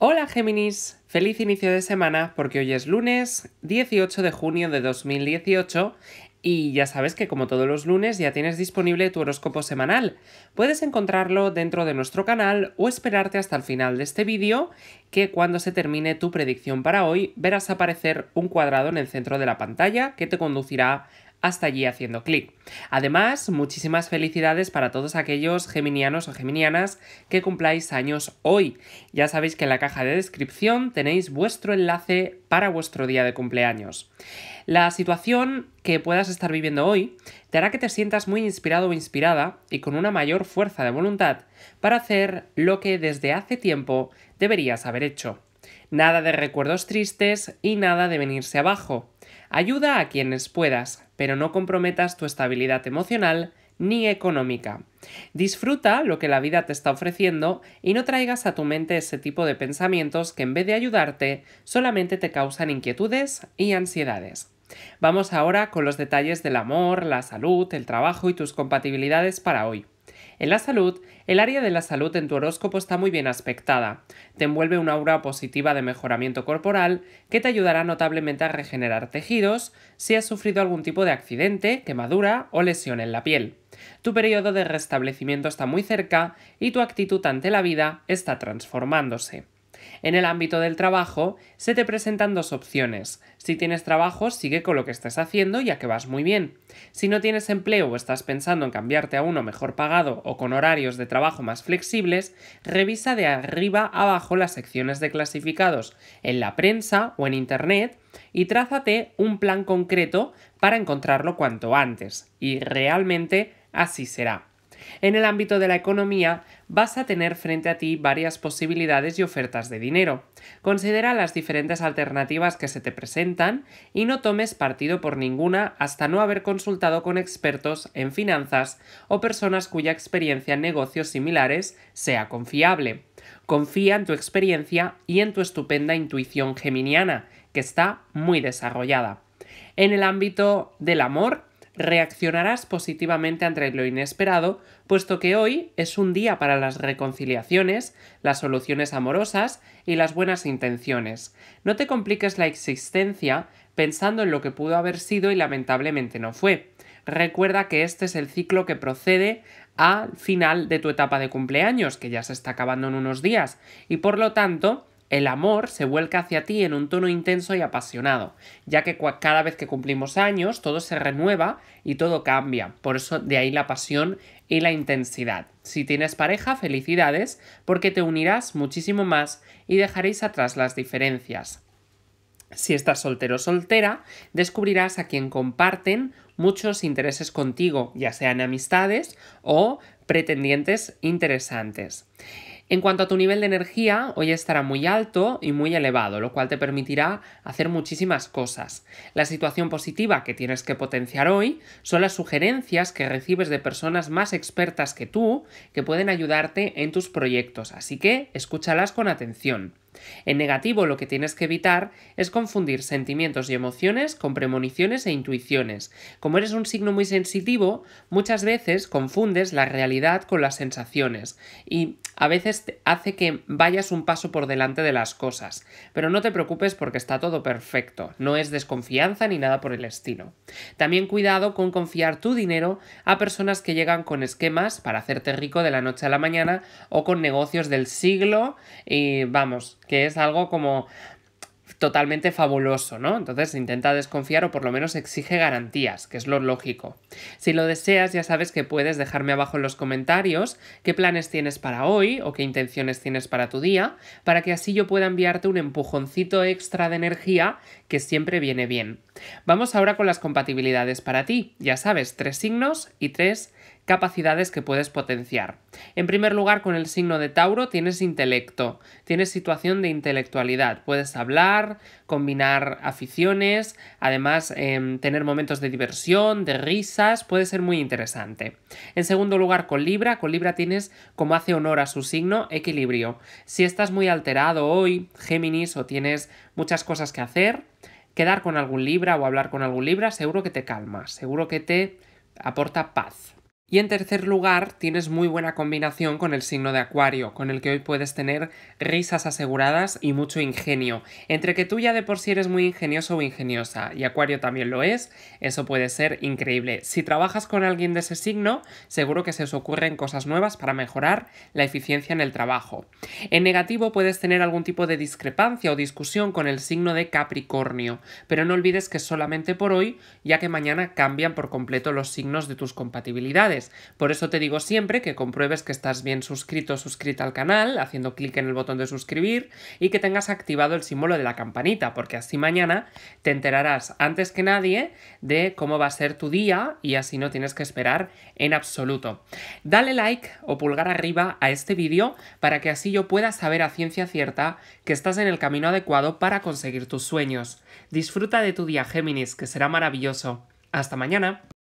Hola Géminis, feliz inicio de semana porque hoy es lunes 18 de junio de 2018 y ya sabes que como todos los lunes ya tienes disponible tu horóscopo semanal. Puedes encontrarlo dentro de nuestro canal o esperarte hasta el final de este vídeo que cuando se termine tu predicción para hoy verás aparecer un cuadrado en el centro de la pantalla que te conducirá hasta allí haciendo clic. Además, muchísimas felicidades para todos aquellos geminianos o geminianas que cumpláis años hoy. Ya sabéis que en la caja de descripción tenéis vuestro enlace para vuestro día de cumpleaños. La situación que puedas estar viviendo hoy te hará que te sientas muy inspirado o inspirada y con una mayor fuerza de voluntad para hacer lo que desde hace tiempo deberías haber hecho. Nada de recuerdos tristes y nada de venirse abajo. Ayuda a quienes puedas, pero no comprometas tu estabilidad emocional ni económica. Disfruta lo que la vida te está ofreciendo y no traigas a tu mente ese tipo de pensamientos que en vez de ayudarte solamente te causan inquietudes y ansiedades. Vamos ahora con los detalles del amor, la salud, el trabajo y tus compatibilidades para hoy. En la salud, el área de la salud en tu horóscopo está muy bien aspectada. Te envuelve una aura positiva de mejoramiento corporal que te ayudará notablemente a regenerar tejidos si has sufrido algún tipo de accidente, quemadura o lesión en la piel. Tu periodo de restablecimiento está muy cerca y tu actitud ante la vida está transformándose. En el ámbito del trabajo, se te presentan dos opciones. Si tienes trabajo, sigue con lo que estás haciendo ya que vas muy bien. Si no tienes empleo o estás pensando en cambiarte a uno mejor pagado o con horarios de trabajo más flexibles, revisa de arriba abajo las secciones de clasificados en la prensa o en Internet y trázate un plan concreto para encontrarlo cuanto antes. Y realmente así será. En el ámbito de la economía, vas a tener frente a ti varias posibilidades y ofertas de dinero. Considera las diferentes alternativas que se te presentan y no tomes partido por ninguna hasta no haber consultado con expertos en finanzas o personas cuya experiencia en negocios similares sea confiable. Confía en tu experiencia y en tu estupenda intuición geminiana, que está muy desarrollada. En el ámbito del amor, reaccionarás positivamente ante lo inesperado, puesto que hoy es un día para las reconciliaciones, las soluciones amorosas y las buenas intenciones. No te compliques la existencia pensando en lo que pudo haber sido y lamentablemente no fue. Recuerda que este es el ciclo que procede al final de tu etapa de cumpleaños, que ya se está acabando en unos días, y por lo tanto el amor se vuelca hacia ti en un tono intenso y apasionado, ya que cada vez que cumplimos años todo se renueva y todo cambia, por eso de ahí la pasión y la intensidad. Si tienes pareja, felicidades, porque te unirás muchísimo más y dejaréis atrás las diferencias. Si estás soltero o soltera, descubrirás a quien comparten muchos intereses contigo, ya sean amistades o pretendientes interesantes. En cuanto a tu nivel de energía, hoy estará muy alto y muy elevado, lo cual te permitirá hacer muchísimas cosas. La situación positiva que tienes que potenciar hoy son las sugerencias que recibes de personas más expertas que tú que pueden ayudarte en tus proyectos, así que escúchalas con atención. En negativo lo que tienes que evitar es confundir sentimientos y emociones con premoniciones e intuiciones. Como eres un signo muy sensitivo, muchas veces confundes la realidad con las sensaciones y a veces hace que vayas un paso por delante de las cosas, pero no te preocupes porque está todo perfecto, no es desconfianza ni nada por el estilo. También cuidado con confiar tu dinero a personas que llegan con esquemas para hacerte rico de la noche a la mañana o con negocios del siglo y vamos, que es algo como totalmente fabuloso, ¿no? Entonces intenta desconfiar o por lo menos exige garantías, que es lo lógico. Si lo deseas, ya sabes que puedes dejarme abajo en los comentarios qué planes tienes para hoy o qué intenciones tienes para tu día, para que así yo pueda enviarte un empujoncito extra de energía que siempre viene bien. Vamos ahora con las compatibilidades para ti, ya sabes, tres signos y tres capacidades que puedes potenciar. En primer lugar, con el signo de Tauro tienes intelecto, tienes situación de intelectualidad, puedes hablar, combinar aficiones, además em, tener momentos de diversión, de risas, puede ser muy interesante. En segundo lugar, con Libra, con Libra tienes, como hace honor a su signo, equilibrio. Si estás muy alterado hoy, Géminis, o tienes muchas cosas que hacer, quedar con algún Libra o hablar con algún Libra seguro que te calma, seguro que te aporta paz. Y en tercer lugar, tienes muy buena combinación con el signo de Acuario, con el que hoy puedes tener risas aseguradas y mucho ingenio. Entre que tú ya de por sí eres muy ingenioso o ingeniosa, y Acuario también lo es, eso puede ser increíble. Si trabajas con alguien de ese signo, seguro que se os ocurren cosas nuevas para mejorar la eficiencia en el trabajo. En negativo puedes tener algún tipo de discrepancia o discusión con el signo de Capricornio, pero no olvides que solamente por hoy, ya que mañana cambian por completo los signos de tus compatibilidades por eso te digo siempre que compruebes que estás bien suscrito o suscrita al canal, haciendo clic en el botón de suscribir y que tengas activado el símbolo de la campanita, porque así mañana te enterarás antes que nadie de cómo va a ser tu día y así no tienes que esperar en absoluto. Dale like o pulgar arriba a este vídeo para que así yo pueda saber a ciencia cierta que estás en el camino adecuado para conseguir tus sueños. Disfruta de tu día Géminis, que será maravilloso. Hasta mañana.